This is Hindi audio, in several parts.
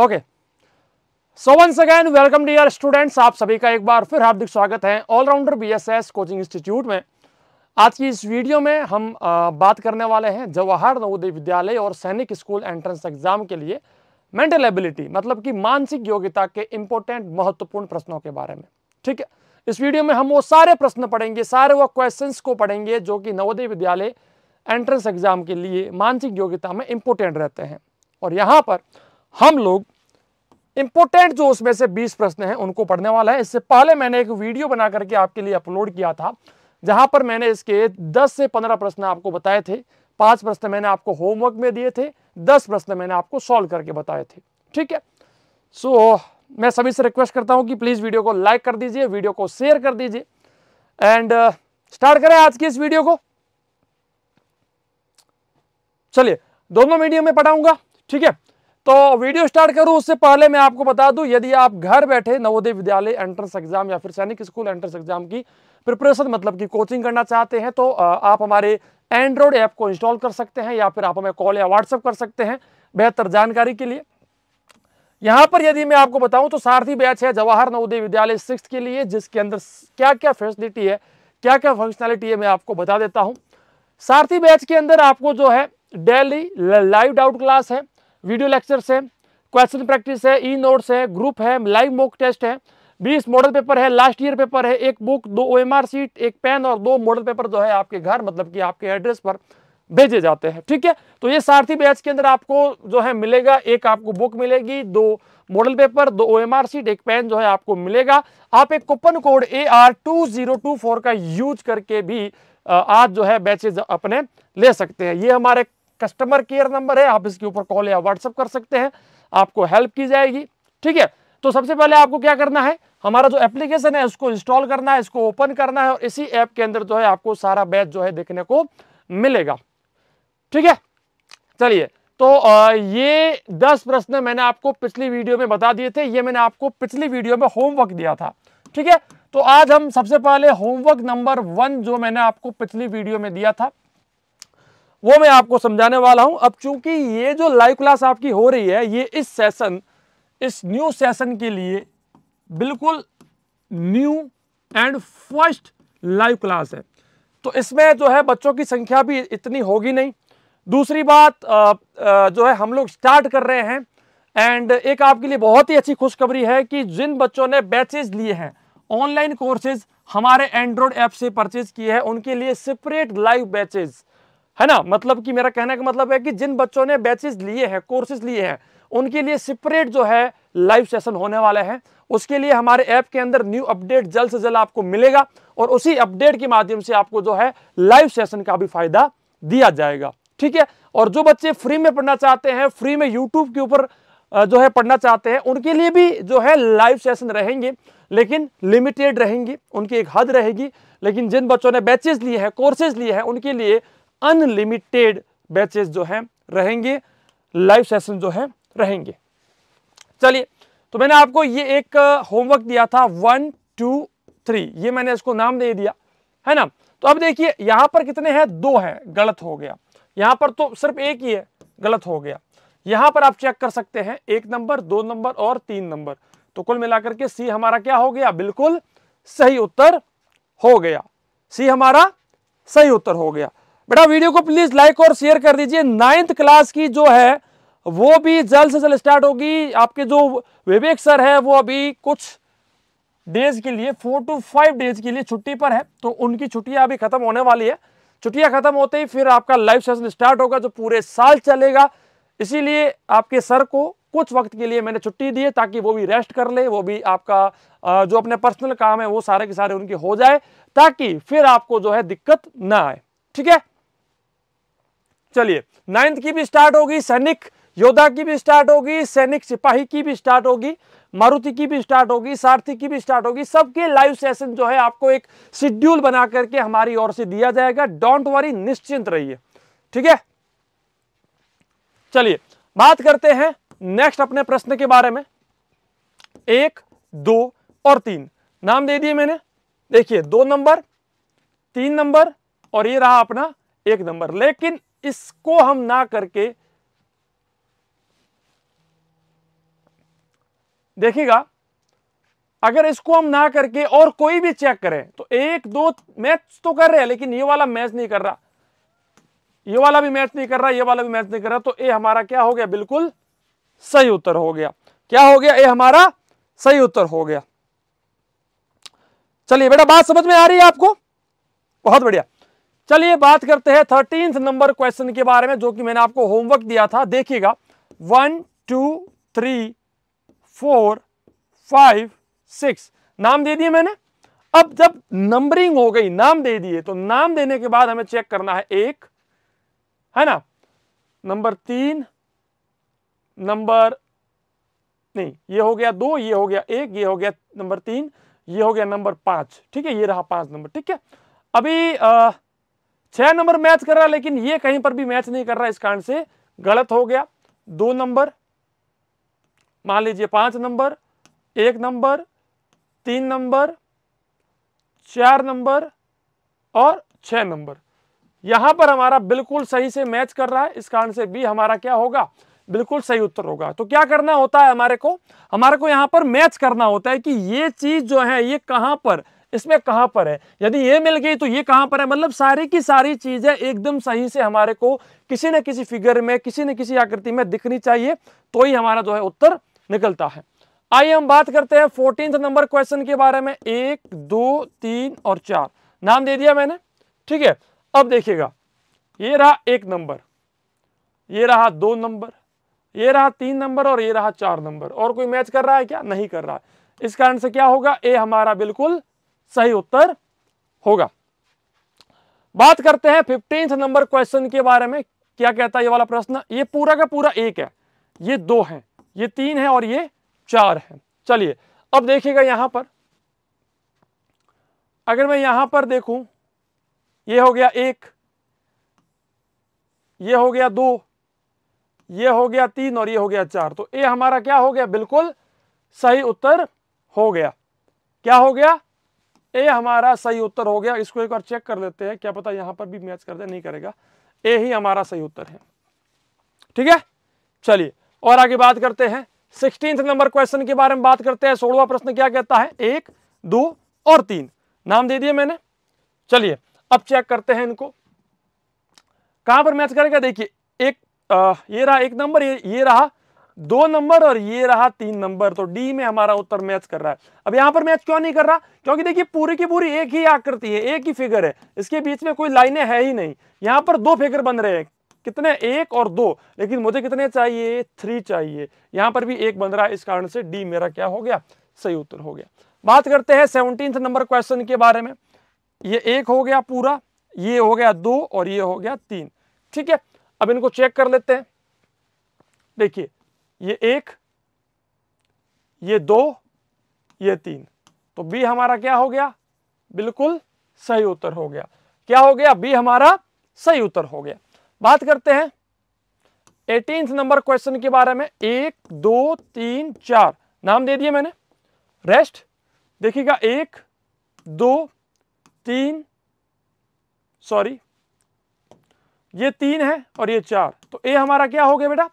okay so once again welcome dear students आप सभी का एक बार फिर हार्दिक स्वागत है ऑलराउंडर बीएसएस कोचिंग इंस्टीट्यूट में आज की इस वीडियो में हम आ, बात करने वाले हैं जवाहर नवोदय विद्यालय और सैनिक स्कूल एंट्रेंस एग्जाम के लिए मेंटल एबिलिटी मतलब कि मानसिक योग्यता के इंपॉर्टेंट महत्वपूर्ण प्रश्नों के बारे में ठीक है इस वीडियो में हम वो सारे प्रश्न पढ़ेंगे सारे वो क्वेश्चंस को पढ़ेंगे जो कि नवोदय विद्यालय एंट्रेंस एग्जाम के लिए मानसिक योग्यता में इंपोर्टेंट रहते हैं और यहाँ पर हम लोग इंपोर्टेंट जो उसमें से 20 प्रश्न हैं उनको पढ़ने वाला है इससे पहले मैंने एक वीडियो बना करके आपके लिए अपलोड किया था जहां पर मैंने इसके 10 से 15 प्रश्न आपको बताए थे पांच प्रश्न मैंने आपको होमवर्क में दिए थे दस प्रश्न मैंने आपको सॉल्व करके बताए थे ठीक है सो so, मैं सभी से रिक्वेस्ट करता हूं कि प्लीज़ वीडियो को लाइक कर दीजिए वीडियो को शेयर कर दीजिए एंड स्टार्ट uh, करें आज की इस वीडियो को चलिए दोनों मीडियम में पढ़ाऊंगा ठीक है तो वीडियो स्टार्ट करूं उससे पहले मैं आपको बता दूं यदि आप घर बैठे नवोदय विद्यालय एंट्रेंस एग्जाम या फिर सैनिक स्कूल एंट्रेंस एग्जाम की प्रिपरेशन मतलब कि कोचिंग करना चाहते हैं तो आप हमारे एंड्रॉयड ऐप को इंस्टॉल कर सकते हैं या फिर आप हमें कॉल या व्हाट्सअप कर सकते हैं बेहतर जानकारी के लिए यहाँ पर यदि मैं आपको बताऊं तो सारथी बैच है जवाहर नवोदय विद्यालय सिक्स के लिए जिसके अंदर क्या क्या फैसिलिटी है क्या क्या फंक्शनैलिटी है मैं आपको बता देता हूँ सारथी बैच के अंदर आपको जो है डेली लाइव डाउट क्लास है वीडियो लेक्चर्स है क्वेश्चन प्रैक्टिस है ई नोट्स है ग्रुप है लाइव मॉक टेस्ट है बीस मॉडल पेपर है लास्ट ईयर पेपर है एक बुक दो ओ सीट एक पेन और दो मॉडल पेपर जो है आपके घर मतलब कि आपके एड्रेस पर भेजे जाते हैं ठीक है तो ये सारथी बैच के अंदर आपको जो है मिलेगा एक आपको बुक मिलेगी दो मॉडल पेपर दो ओ एम एक पेन जो है आपको मिलेगा आप एक coupon code A R two zero two four का यूज करके भी आज जो है बैचेज अपने ले सकते हैं ये हमारे कस्टमर केयर नंबर है आप इसके ऊपर कॉल या व्हाट्सअप कर सकते हैं आपको हेल्प की जाएगी ठीक है तो सबसे पहले आपको क्या करना है हमारा जो एप्लीकेशन है उसको इंस्टॉल करना है इसको ओपन करना है और इसी ऐप के अंदर जो है आपको सारा बैच जो है देखने को मिलेगा ठीक है चलिए तो ये दस प्रश्न मैंने आपको पिछली वीडियो में बता दिए थे ये मैंने आपको पिछली वीडियो में होमवर्क दिया था ठीक है तो आज हम सबसे पहले होमवर्क नंबर वन जो मैंने आपको पिछली वीडियो में दिया था वो मैं आपको समझाने वाला हूं अब चूंकि ये जो लाइव क्लास आपकी हो रही है ये इस सेशन इस न्यू सेशन के लिए बिल्कुल new and first live class है तो इसमें जो है बच्चों की संख्या भी इतनी होगी नहीं दूसरी बात जो है हम लोग स्टार्ट कर रहे हैं एंड एक आपके लिए बहुत ही अच्छी खुशखबरी है कि जिन बच्चों ने बैचेज लिए हैं ऑनलाइन कोर्सेज हमारे एंड्रॉयड ऐप से परचेज किए हैं उनके लिए सेपरेट लाइव बैचेज़ है ना मतलब कि मेरा कहने का मतलब है कि जिन बच्चों ने बैचेस लिए हैं कोर्सेज लिए हैं उनके लिए सेपरेट जो है लाइव सेशन होने वाले हैं उसके लिए हमारे ऐप के अंदर न्यू अपडेट जल्द से जल्द आपको मिलेगा और उसी अपडेट के माध्यम से आपको जो है लाइव सेशन का भी फायदा दिया जाएगा ठीक है और जो बच्चे फ्री में पढ़ना चाहते हैं फ्री में यूट्यूब के ऊपर जो है पढ़ना चाहते हैं उनके लिए भी जो है लाइव सेशन रहेंगे लेकिन लिमिटेड रहेंगी उनकी एक हद रहेगी लेकिन जिन बच्चों ने बैचेज लिए हैं कोर्सेज लिए हैं उनके लिए अनलिमिटेड बैचेस जो है रहेंगे लाइव सेशन जो है रहेंगे चलिए तो मैंने आपको ये एक होमवर्क दिया था वन टू थ्री ये मैंने इसको नाम दे दिया है ना तो अब देखिए यहां पर कितने हैं दो हैं गलत हो गया यहां पर तो सिर्फ एक ही है गलत हो गया यहां पर आप चेक कर सकते हैं एक नंबर दो नंबर और तीन नंबर तो कुल मिलाकर के सी हमारा क्या हो गया बिल्कुल सही उत्तर हो गया सी हमारा सही उत्तर हो गया बेटा वीडियो को प्लीज लाइक और शेयर कर दीजिए नाइन्थ क्लास की जो है वो भी जल्द से जल्द स्टार्ट होगी आपके जो विवेक सर है वो अभी कुछ डेज के लिए फोर टू फाइव डेज के लिए छुट्टी पर है तो उनकी छुट्टियां अभी खत्म होने वाली है छुट्टियां खत्म होते ही फिर आपका लाइव सेशन स्टार्ट होगा जो पूरे साल चलेगा इसीलिए आपके सर को कुछ वक्त के लिए मैंने छुट्टी दी है ताकि वो भी रेस्ट कर ले वो भी आपका जो अपने पर्सनल काम है वो सारे के सारे उनके हो जाए ताकि फिर आपको जो है दिक्कत ना आए ठीक है चलिए नाइन्थ की भी स्टार्ट होगी सैनिक योद्धा की भी स्टार्ट होगी सैनिक सिपाही की भी स्टार्ट होगी मारुति की भी स्टार्ट होगी सारथी की भी स्टार्ट होगी सबके लाइव सेशन जो है आपको एक शेड्यूल बना करके हमारी ओर से दिया जाएगा डोंट वरी निश्चिंत रहिए ठीक है चलिए बात करते हैं नेक्स्ट अपने प्रश्न के बारे में एक दो और तीन नाम दे दिए मैंने देखिए दो नंबर तीन नंबर और ये रहा अपना एक नंबर लेकिन इसको हम ना करके देखिएगा अगर इसको हम ना करके और कोई भी चेक करें तो एक दो मैच तो कर रहे हैं लेकिन ये वाला मैच नहीं कर रहा ये वाला भी मैच नहीं कर रहा ये वाला भी मैच नहीं कर रहा तो ए हमारा क्या हो गया बिल्कुल सही उत्तर हो गया क्या हो गया ए हमारा सही उत्तर हो गया चलिए बेटा बात समझ में आ रही है आपको बहुत बढ़िया चलिए बात करते हैं थर्टींथ नंबर क्वेश्चन के बारे में जो कि मैंने आपको होमवर्क दिया था देखिएगा one two three four five six नाम दे दिए मैंने अब जब नंबरिंग हो गई नाम दे दिए तो नाम देने के बाद हमें चेक करना है एक है ना नंबर तीन नंबर नहीं ये हो गया दो ये हो गया एक ये हो गया नंबर तीन ये हो गया नंबर पांच ठीक है ये रहा पांच नंबर ठीक है अभी आ, छह नंबर मैच कर रहा लेकिन ये कहीं पर भी मैच नहीं कर रहा इस कारण से गलत हो गया दो नंबर मान लीजिए पांच नंबर एक नंबर तीन नंबर चार नंबर और छह नंबर यहां पर हमारा बिल्कुल सही से मैच कर रहा है इस कारण से भी हमारा क्या होगा बिल्कुल सही उत्तर होगा तो क्या करना होता है हमारे को हमारे को यहां पर मैच करना होता है कि ये चीज जो है ये कहां पर इसमें कहां पर है यदि ये मिल गई तो ये कहां पर है मतलब सारी की सारी चीज़ें एकदम सही से हमारे को किसी न किसी फिगर में किसी न किसी आकृति में दिखनी चाहिए तो ही हमारा जो है उत्तर निकलता है आइए हम बात करते हैं फोर्टीन नंबर क्वेश्चन के बारे में एक दो तीन और चार नाम दे दिया मैंने ठीक है अब देखिएगा ये रहा एक नंबर ये रहा दो नंबर ये रहा तीन नंबर और ये रहा चार नंबर और कोई मैच कर रहा है क्या नहीं कर रहा है इस कारण से क्या होगा ए हमारा बिल्कुल सही उत्तर होगा बात करते हैं फिफ्टींथ नंबर क्वेश्चन के बारे में क्या कहता है ये वाला प्रश्न ये पूरा का पूरा एक है ये दो है ये तीन है और ये चार है चलिए अब देखिएगा यहां पर अगर मैं यहां पर देखूं ये हो गया एक ये हो गया दो ये हो गया तीन और ये हो गया चार तो ये हमारा क्या हो गया बिल्कुल सही उत्तर हो गया क्या हो गया ए हमारा सही उत्तर हो गया इसको एक बार चेक कर लेते हैं क्या पता यहां पर भी मैच कर दे नहीं करेगा ए ही हमारा सही उत्तर है ठीक है चलिए और आगे बात करते हैं सिक्सटीन नंबर क्वेश्चन के बारे में बात करते हैं सोलवा प्रश्न क्या कहता है एक दो और तीन नाम दे दिए मैंने चलिए अब चेक करते हैं इनको कहां पर मैच करेगा देखिए एक आ, ये रहा एक नंबर ये, ये रहा दो नंबर और ये रहा तीन नंबर तो डी में हमारा उत्तर मैच कर रहा है अब यहां पर मैच क्यों नहीं कर रहा क्योंकि देखिए पूरी की पूरी एक ही आकृति है एक ही फिगर है इसके बीच में कोई लाइनें है ही नहीं यहां पर दो फिगर बन रहे हैं कितने एक और दो लेकिन मुझे कितने चाहिए थ्री चाहिए यहां पर भी एक बन रहा है इस कारण से डी मेरा क्या हो गया सही उत्तर हो गया बात करते हैं सेवनटीन नंबर क्वेश्चन के बारे में ये एक हो गया पूरा ये हो गया दो और ये हो गया तीन ठीक है अब इनको चेक कर लेते हैं देखिए ये एक ये दो ये तीन तो बी हमारा क्या हो गया बिल्कुल सही उत्तर हो गया क्या हो गया बी हमारा सही उत्तर हो गया बात करते हैं एटीन नंबर क्वेश्चन के बारे में एक दो तीन चार नाम दे दिए मैंने रेस्ट देखिएगा एक दो तीन सॉरी ये तीन है और ये चार तो ए हमारा क्या हो गया बेटा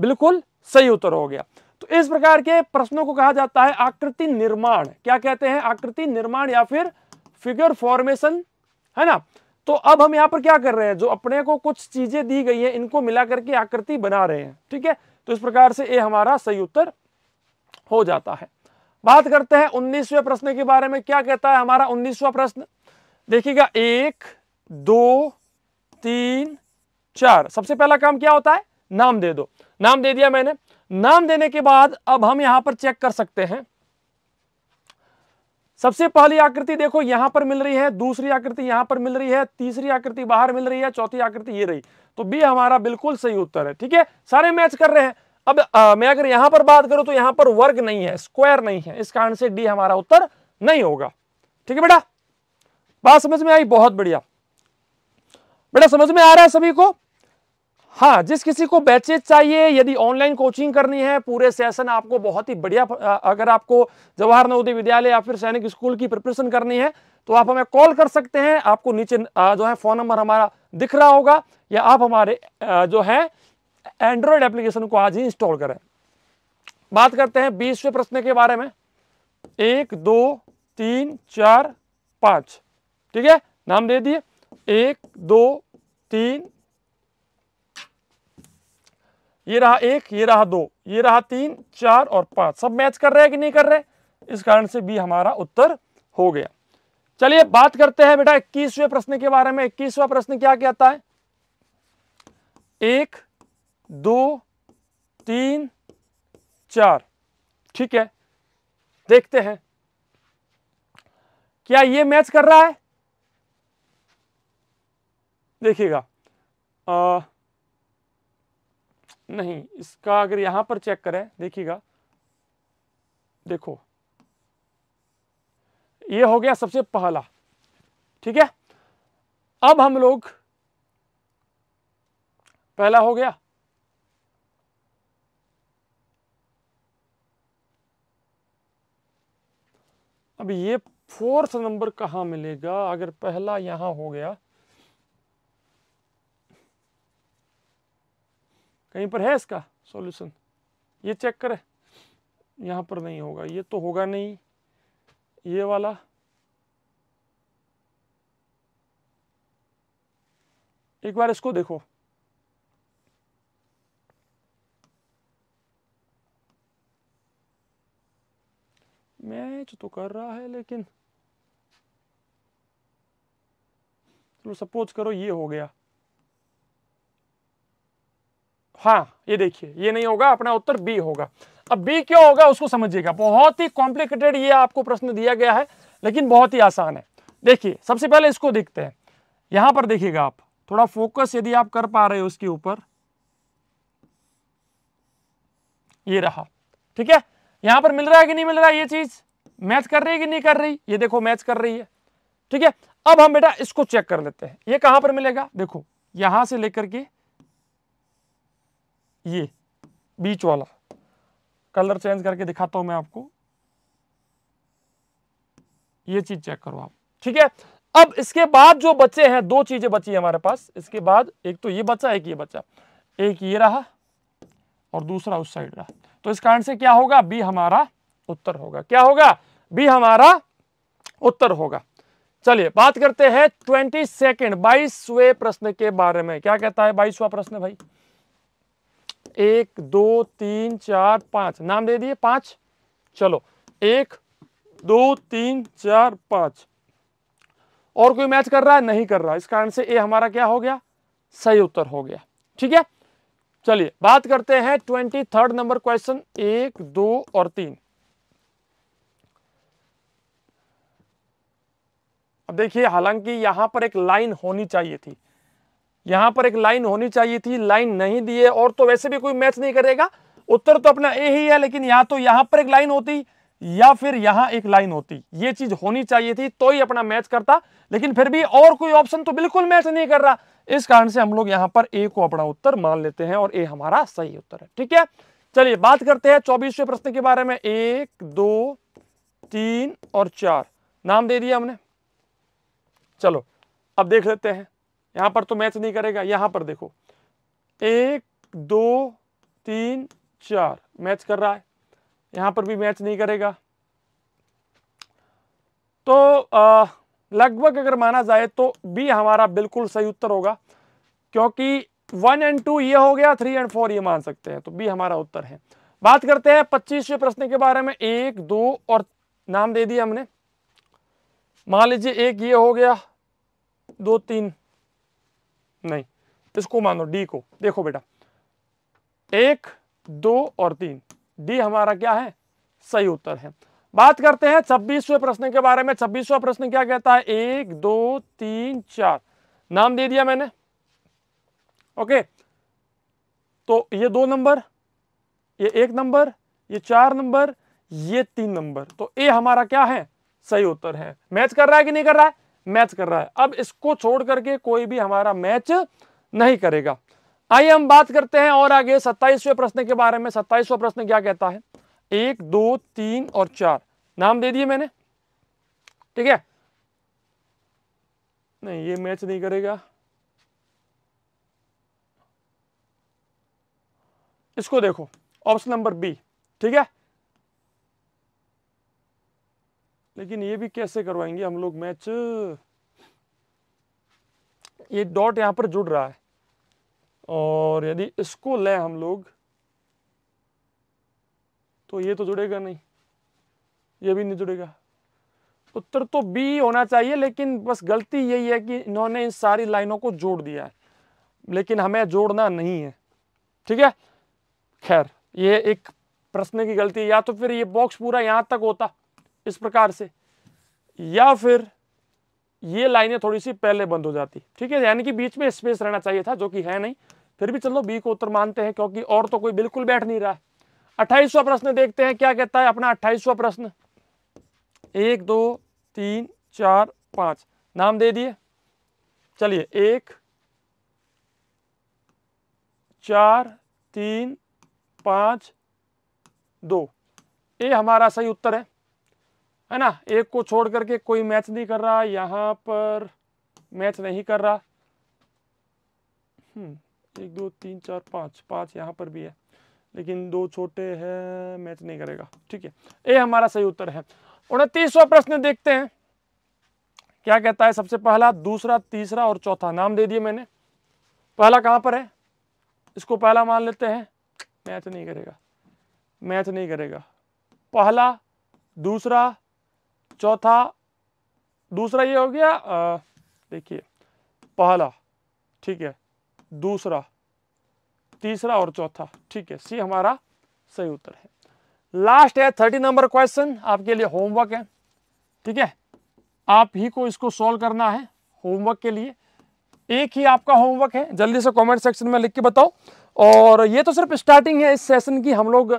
बिल्कुल सही उत्तर हो गया तो इस प्रकार के प्रश्नों को कहा जाता है आकृति निर्माण क्या कहते हैं आकृति निर्माण या फिर फिगर फॉर्मेशन है ना तो अब हम यहां पर क्या कर रहे हैं जो अपने को कुछ चीजें दी गई हैं इनको मिला करके आकृति बना रहे हैं ठीक है तो इस प्रकार से ये हमारा सही उत्तर हो जाता है बात करते हैं उन्नीसवे प्रश्न के बारे में क्या कहता है हमारा उन्नीसवा प्रश्न देखिएगा एक दो तीन चार सबसे पहला काम क्या होता है नाम दे दो नाम दे दिया मैंने नाम देने के बाद अब हम यहां पर चेक कर सकते हैं सबसे पहली आकृति देखो यहां पर मिल रही है दूसरी आकृति यहां पर मिल रही है तीसरी आकृति बाहर मिल रही है चौथी आकृति ये रही तो बी हमारा बिल्कुल सही उत्तर है ठीक है सारे मैच कर रहे हैं अब आ, मैं अगर यहां पर बात करूं तो यहां पर वर्ग नहीं है स्क्वायर नहीं है इस कारण से डी हमारा उत्तर नहीं होगा ठीक है बेटा बात समझ में आई बहुत बढ़िया बेटा समझ में आ रहा है सभी को हाँ जिस किसी को बैचेज चाहिए यदि ऑनलाइन कोचिंग करनी है पूरे सेशन आपको बहुत ही बढ़िया अगर आपको जवाहर नवोदय विद्यालय या फिर सैनिक स्कूल की प्रिपरेशन करनी है तो आप हमें कॉल कर सकते हैं आपको नीचे जो है फ़ोन नंबर हमारा दिख रहा होगा या आप हमारे जो है एंड्रॉयड एप्लीकेशन को आज ही इंस्टॉल करें बात करते हैं बीसवें प्रश्न के बारे में एक दो तीन चार पाँच ठीक है नाम दे दिए एक दो तीन ये रहा एक ये रहा दो ये रहा तीन चार और पांच सब मैच कर रहे हैं कि नहीं कर रहे इस कारण से बी हमारा उत्तर हो गया चलिए बात करते हैं बेटा इक्कीसवें प्रश्न के बारे में इक्कीसवा प्रश्न क्या कहता है एक दो तीन चार ठीक है देखते हैं क्या ये मैच कर रहा है देखिएगा नहीं इसका अगर यहां पर चेक करें देखिएगा देखो ये हो गया सबसे पहला ठीक है अब हम लोग पहला हो गया अब ये फोर्थ नंबर कहां मिलेगा अगर पहला यहां हो गया कहीं पर है इसका सॉल्यूशन ये चेक करें यहाँ पर नहीं होगा ये तो होगा नहीं ये वाला एक बार इसको देखो मैच तो कर रहा है लेकिन चलो सपोज करो ये हो गया हाँ ये देखिए ये नहीं होगा अपना उत्तर बी होगा अब बी क्यों होगा उसको समझिएगा बहुत ही कॉम्प्लिकेटेड ये आपको प्रश्न दिया गया है लेकिन बहुत ही आसान है देखिए सबसे पहले इसको देखते हैं यहां पर देखिएगा आप थोड़ा फोकस यदि आप कर पा रहे हो उसके ऊपर ये रहा ठीक है यहां पर मिल रहा है कि नहीं मिल रहा है ये चीज मैच कर रही है कि नहीं कर रही ये देखो मैच कर रही है ठीक है अब हम बेटा इसको चेक कर लेते हैं ये कहां पर मिलेगा देखो यहां से लेकर के ये बीच वाला कलर चेंज करके दिखाता हूं मैं आपको ये चीज चेक करो आप ठीक है अब इसके बाद जो बच्चे हैं दो चीजें बची है हमारे पास इसके बाद एक तो ये बच्चा एक ये बच्चा एक ये रहा और दूसरा उस साइड रहा तो इस कारण से क्या होगा बी हमारा उत्तर होगा क्या होगा बी हमारा उत्तर होगा चलिए बात करते हैं ट्वेंटी सेकेंड बाईसवें प्रश्न के बारे में क्या कहता है बाईसवा प्रश्न भाई एक दो तीन चार पाँच नाम दे दिए पाँच चलो एक दो तीन चार पाँच और कोई मैच कर रहा है नहीं कर रहा इस कारण से ए हमारा क्या हो गया सही उत्तर हो गया ठीक है चलिए बात करते हैं ट्वेंटी थर्ड नंबर क्वेश्चन एक दो और तीन अब देखिए हालांकि यहां पर एक लाइन होनी चाहिए थी यहां पर एक लाइन होनी चाहिए थी लाइन नहीं दिए और तो वैसे भी कोई मैच नहीं करेगा उत्तर तो अपना ए ही है लेकिन यहां तो यहां पर एक लाइन होती या फिर यहां एक लाइन होती ये चीज होनी चाहिए थी तो ही अपना मैच करता लेकिन फिर भी और कोई ऑप्शन तो बिल्कुल मैच नहीं कर रहा इस कारण से हम लोग यहां पर ए को अपना उत्तर मान लेते हैं और ए हमारा सही उत्तर है ठीक है चलिए बात करते हैं चौबीसवें प्रश्न के बारे में एक दो तीन और चार नाम दे दिया हमने चलो अब देख लेते हैं यहां पर तो मैच नहीं करेगा यहां पर देखो एक दो तीन चार मैच कर रहा है यहां पर भी मैच नहीं करेगा तो लगभग अगर माना जाए तो बी हमारा बिल्कुल सही उत्तर होगा क्योंकि वन एंड टू ये हो गया थ्री एंड फोर ये मान सकते हैं तो बी हमारा उत्तर है बात करते हैं पच्चीसवें प्रश्न के बारे में एक दो और नाम दे दिया हमने मान लीजिए एक ये हो गया दो तीन नहीं तो इसको मानो डी को देखो बेटा एक दो और तीन डी हमारा क्या है सही उत्तर है बात करते हैं छब्बीसवें प्रश्न के बारे में छब्बीसवा प्रश्न क्या कहता है एक दो तीन चार नाम दे दिया मैंने ओके तो ये दो नंबर ये एक नंबर ये चार नंबर ये तीन नंबर तो ए हमारा क्या है सही उत्तर है मैच कर रहा है कि नहीं कर रहा है मैच कर रहा है अब इसको छोड़ करके कोई भी हमारा मैच नहीं करेगा आइए हम बात करते हैं और आगे सत्ताईसवें प्रश्न के बारे में सत्ताईसवा प्रश्न क्या कहता है एक दो तीन और चार नाम दे दिए मैंने ठीक है नहीं ये मैच नहीं करेगा इसको देखो ऑप्शन नंबर बी ठीक है लेकिन ये भी कैसे करवाएंगे हम लोग मैच ये डॉट यहाँ पर जुड़ रहा है और यदि इसको लें हम लोग तो ये तो जुड़ेगा नहीं ये भी नहीं जुड़ेगा उत्तर तो बी होना चाहिए लेकिन बस गलती यही है कि इन्होंने इन सारी लाइनों को जोड़ दिया है लेकिन हमें जोड़ना नहीं है ठीक है खैर ये एक प्रश्न की गलती है या तो फिर ये बॉक्स पूरा यहाँ तक होता इस प्रकार से या फिर ये लाइनें थोड़ी सी पहले बंद हो जाती ठीक है यानी कि बीच में स्पेस रहना चाहिए था जो कि है नहीं फिर भी चलो बी को उत्तर मानते हैं क्योंकि और तो कोई बिल्कुल बैठ नहीं रहा है अट्ठाईसवा प्रश्न देखते हैं क्या कहता है अपना अट्ठाईसवा प्रश्न एक दो तीन चार पांच नाम दे दिए चलिए एक चार तीन पांच दो ये हमारा सही उत्तर है है ना एक को छोड़ करके कोई मैच नहीं कर रहा यहां पर मैच नहीं कर रहा हम्म, एक दो तीन चार पांच पांच यहां पर भी है लेकिन दो छोटे हैं मैच नहीं करेगा ठीक है ये हमारा सही उत्तर है उनतीसवा प्रश्न देखते हैं क्या कहता है सबसे पहला दूसरा तीसरा और चौथा नाम दे दिए मैंने पहला कहां पर है इसको पहला मान लेते हैं मैच नहीं करेगा मैच नहीं करेगा पहला दूसरा चौथा दूसरा ये हो गया देखिए पहला ठीक है दूसरा तीसरा और चौथा ठीक है सी हमारा सही उत्तर है लास्ट है थर्टी नंबर क्वेश्चन आपके लिए होमवर्क है ठीक है आप ही को इसको सॉल्व करना है होमवर्क के लिए एक ही आपका होमवर्क है जल्दी से कमेंट सेक्शन में लिख के बताओ और ये तो सिर्फ स्टार्टिंग है इस सेशन की हम लोग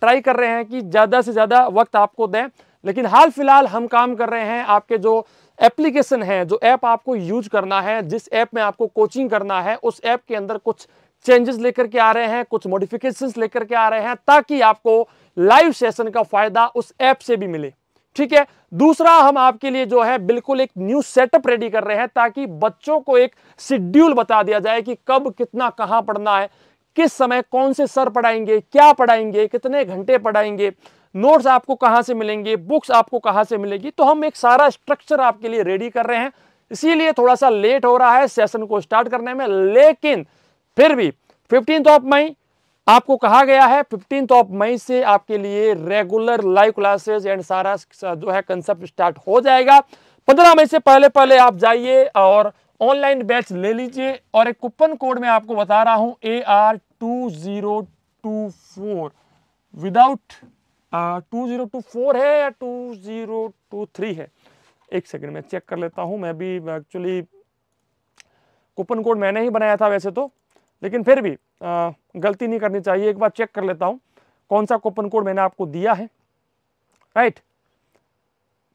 ट्राई कर रहे हैं कि ज़्यादा से ज़्यादा वक्त आपको दें लेकिन हाल फिलहाल हम काम कर रहे हैं आपके जो एप्लीकेशन है जो ऐप आपको यूज करना है जिस ऐप में आपको कोचिंग करना है उस ऐप के अंदर कुछ चेंजेस लेकर के आ रहे हैं कुछ मोडिफिकेशन लेकर के आ रहे हैं ताकि आपको लाइव सेशन का फायदा उस ऐप से भी मिले ठीक है दूसरा हम आपके लिए जो है बिल्कुल एक न्यू सेटअप रेडी कर रहे हैं ताकि बच्चों को एक शेड्यूल बता दिया जाए कि कब कितना कहाँ पढ़ना है किस समय कौन से सर पढ़ाएंगे क्या पढ़ाएंगे कितने घंटे पढ़ाएंगे नोट्स आपको कहाँ से मिलेंगे बुक्स आपको कहाँ से मिलेगी तो हम एक सारा स्ट्रक्चर आपके लिए रेडी कर रहे हैं इसीलिए थोड़ा सा लेट हो रहा है सेशन को स्टार्ट करने में लेकिन फिर भी फिफ्टींथ ऑफ मई आपको कहा गया है फिफ्टींथ ऑफ मई से आपके लिए रेगुलर लाइव क्लासेस एंड सारा जो है कंसेप्ट स्टार्ट हो जाएगा पंद्रह मई से पहले पहले आप जाइए और ऑनलाइन बैच ले लीजिए और एक कूपन कोड में आपको बता रहा हूं A R two zero two four without two zero two four है या टू ज़ीरो टू थ्री है एक सेकंड मैं चेक कर लेता हूँ मैं भी एक्चुअली कूपन कोड मैंने ही बनाया था वैसे तो लेकिन फिर भी आ, गलती नहीं करनी चाहिए एक बार चेक कर लेता हूँ कौन सा कूपन कोड मैंने आपको दिया है राइट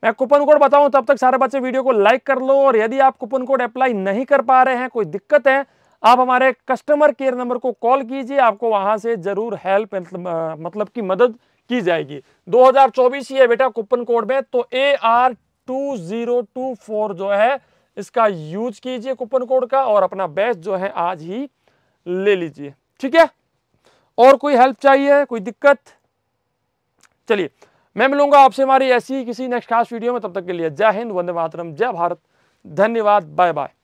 मैं कूपन कोड बताऊं तब तक सारे बच्चे वीडियो को लाइक कर लो और यदि आप कूपन कोड अप्लाई नहीं कर पा रहे हैं कोई दिक्कत है आप हमारे कस्टमर केयर नंबर को कॉल कीजिए आपको वहां से जरूर हेल्प मतलब, मतलब की मदद की जाएगी 2024 ही है बेटा कूपन कोड में तो A R two zero two four जो है इसका यूज कीजिए कूपन कोड का और अपना बैच जो है आज ही ले लीजिए ठीक है और कोई हेल्प चाहिए कोई दिक्कत चलिए मैं मिलूंगा आपसे हमारी ऐसी किसी नेक्स्ट खास वीडियो में तब तक के लिए जय हिंद वंदे मातरम जय भारत धन्यवाद बाय बाय